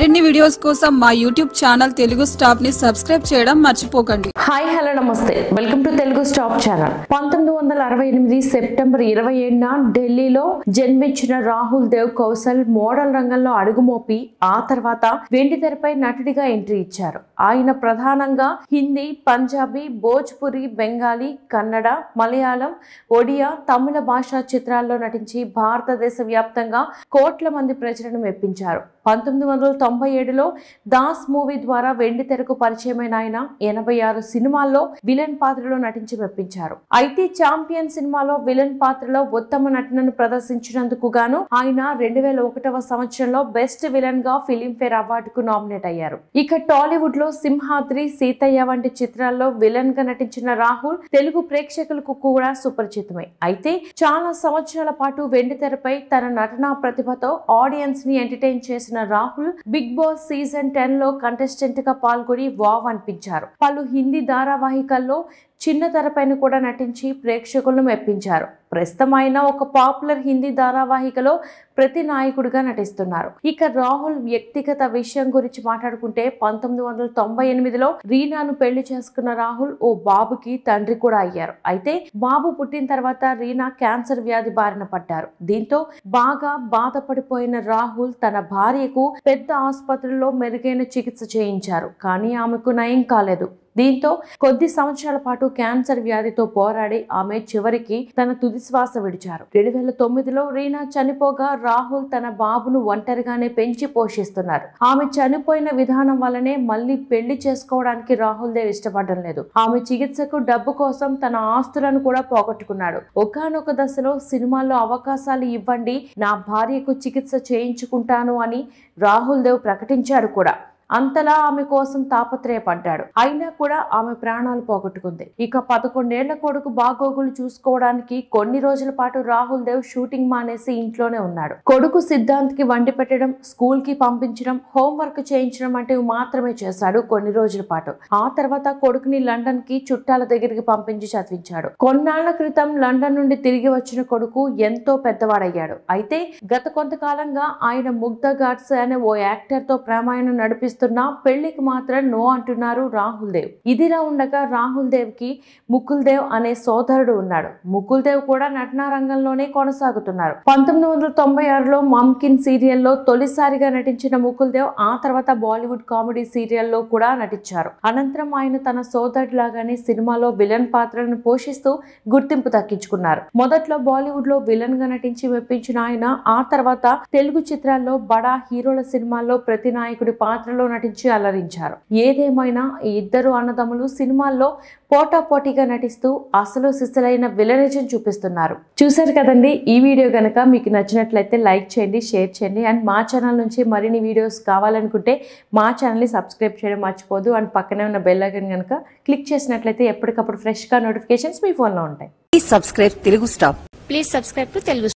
మరిన్ని వీడియోస్ కోసం మా యూట్యూబ్ ఛానల్ తెలుగు స్టాప్ ని సబ్స్క్రైబ్ చేయడం మర్చిపోకండి హాయ్ హలో నమస్తే welcome to Telugu stop channel పంతొమ్మిది వందల అరవై ఎనిమిది సెప్టెంబర్ ఇరవై ఏడున ఢిల్లీలో జన్మించిన రాహుల్ దేవ్ కౌశల్ మోడల్ రంగంలో అడుగుమోపి ఆ తర్వాత వెండితెరపై నటుడిగా ఎంట్రీ ఇచ్చారు ఆయన ప్రధానంగా హిందీ పంజాబీ భోజ్పురి బెంగాలీ కన్నడ మలయాళం ఒడియా తమిళ భాషా చిత్రాల్లో నటించి భారతదేశ వ్యాప్తంగా కోట్ల మంది ప్రజలను మెప్పించారు పంతొమ్మిది వందల తొంభై ఏడులో దాస్ మూవీ ద్వారా వెండి తెరకు పరిచయమైన ఆయన ఎనభై ఆరు సినిమాల్లో విలన్ పాత్రలో నటించి మెప్పించారు అయితే చాంపియన్ సినిమాలో విలన్ పాత్రలో ఉత్తమ నటనను ప్రదర్శించినందుకు గాను ఆయన రెండు వేల ఒకటవ సంవత్సరంలో బెస్ట్ విలన్ గా ఫిలింఫేర్ అవార్డుకు నామినేట్ అయ్యారు ఇక టాలీవుడ్ లో సింహాద్రి సీతయ్య వంటి చిత్రాల్లో విలన్ గా నటించిన రాహుల్ తెలుగు ప్రేక్షకులకు కూడా సుపరిచితమే అయితే చాలా సంవత్సరాల పాటు వెండితెరపై తన నటనా ప్రతిభతో ఆడియన్స్ ని ఎంటర్టైన్ చేసిన Rahul Bigg Boss season ten లో కంటెస్టెంట్ గా పాల్గొని వావ్ అనిపించారు పలు హిందీ ధారావాహికల్లో చిన్న తెరపైన కూడా నటించి ప్రేక్షకులను మెప్పించారు ప్రస్తుతం ఆయన ఒక పాపులర్ హిందీ ధారావాహికలో ప్రతి నాయకుడిగా నటిస్తున్నారు ఇక రాహుల్ వ్యక్తిగత విషయం గురించి మాట్లాడుకుంటే పంతొమ్మిది వందల తొంభై ఎనిమిదిలో రీనాను పెళ్లి చేసుకున్న రాహుల్ ఓ బాబుకి తండ్రి కూడా అయ్యారు అయితే బాబు పుట్టిన తర్వాత రీనా క్యాన్సర్ వ్యాధి బారిన పడ్డారు దీంతో బాగా బాధపడిపోయిన రాహుల్ తన భార్యకు పెద్ద ఆసుపత్రిలో మెరుగైన చికిత్స చేయించారు కానీ ఆమెకు నయం కాలేదు దీంతో కొద్ది సంవత్సరాల పాటు క్యాన్సర్ వ్యాధితో పోరాడి ఆమె చివరికి తన తుది శ్వాస విడిచారు రెండు వేల తొమ్మిదిలో రీనా చనిపోగా రాహుల్ తన బాబును ఒంటరిగానే పెంచి పోషిస్తున్నారు ఆమె చనిపోయిన విధానం వల్లనే మళ్లీ పెళ్లి చేసుకోవడానికి రాహుల్ దేవ్ ఇష్టపడడం లేదు ఆమె చికిత్సకు డబ్బు కోసం తన ఆస్తులను కూడా పోగొట్టుకున్నాడు ఒకనొక దశలో సినిమాల్లో అవకాశాలు ఇవ్వండి నా భార్యకు చికిత్స చేయించుకుంటాను అని రాహుల్ దేవ్ ప్రకటించాడు కూడా అంతలా ఆమె కోసం తాపత్రయపడ్డాడు అయినా కూడా ఆమె ప్రాణాలు పోగొట్టుకుంది ఇక పదకొండేళ్ల కొడుకు బాగోగులు చూసుకోవడానికి కొన్ని రోజుల పాటు రాహుల్ దేవ్ షూటింగ్ మానేసి ఇంట్లోనే ఉన్నాడు కొడుకు సిద్ధాంత్ కి వండి పెట్టడం స్కూల్ కి పంపించడం హోంవర్క్ చేయించడం వంటివి మాత్రమే చేశాడు కొన్ని రోజుల పాటు ఆ తర్వాత కొడుకుని లండన్ కి చుట్టాల దగ్గరికి పంపించి చదివించాడు కొన్నాళ్ల క్రితం లండన్ నుండి తిరిగి వచ్చిన కొడుకు ఎంతో పెద్దవాడయ్యాడు అయితే గత కొంతకాలంగా ఆయన ముగ్ధ గాడ్స్ అనే ఓ యాక్టర్ తో ప్రమాణం నడిపిస్తూ చేస్తున్నా పెళ్లికి మాత్రం నో అంటున్నారు రాహుల్ దేవ్ ఇదిలా ఉండగా రాహుల్ దేవ్ కి ముకుల్ దేవ్ అనే సోదరుడు ఉన్నాడు ముకుల్ దేవ్ కూడా నటనా రంగంలోనే కొనసాగుతున్నారు పంతొమ్మిది వందల తొంభై ఆరులో మమ్కిన్ సీరియల్లో తొలిసారిగా నటించిన ముకుల్ దేవ్ ఆ తర్వాత బాలీవుడ్ కామెడీ సీరియల్లో కూడా నటించారు అనంతరం ఆయన తన సోదరుడు లాగానే సినిమాలో విలన్ పాత్రను పోషిస్తూ గుర్తింపు దక్కించుకున్నారు మొదట్లో బాలీవుడ్ లో విలన్ గా నటించి మెప్పించిన ఆయన ఆ తర్వాత తెలుగు చిత్రాల్లో బడా హీరోల సినిమాల్లో ప్రతి నాయకుడి పాత్రలో నటించి అలరించారు ఏదేమైనా ఈ ఇద్దరు అన్నదమ్ములు సినిమాల్లో పోటాపోటీగా నటిస్తూ అసలు సిసలైన విలనేజం చూపిస్తున్నారు చూశారు కదండి ఈ వీడియో కనుక మీకు నచ్చినట్లయితే లైక్ చేయండి షేర్ చేయండి అండ్ మా ఛానల్ నుంచి మరిన్ని వీడియోస్ కావాలనుకుంటే మా ఛానల్ని సబ్స్క్రైబ్ చేయడం మర్చిపోదు అండ్ పక్కనే ఉన్న బెల్ ఐకన్ కనుక క్లిక్ చేసినట్లయితే ఎప్పటికప్పుడు ఫ్రెష్గా నోటిఫికేషన్స్ మీ ఫోన్లో ఉంటాయి please subscribe Telugu stop please Telugu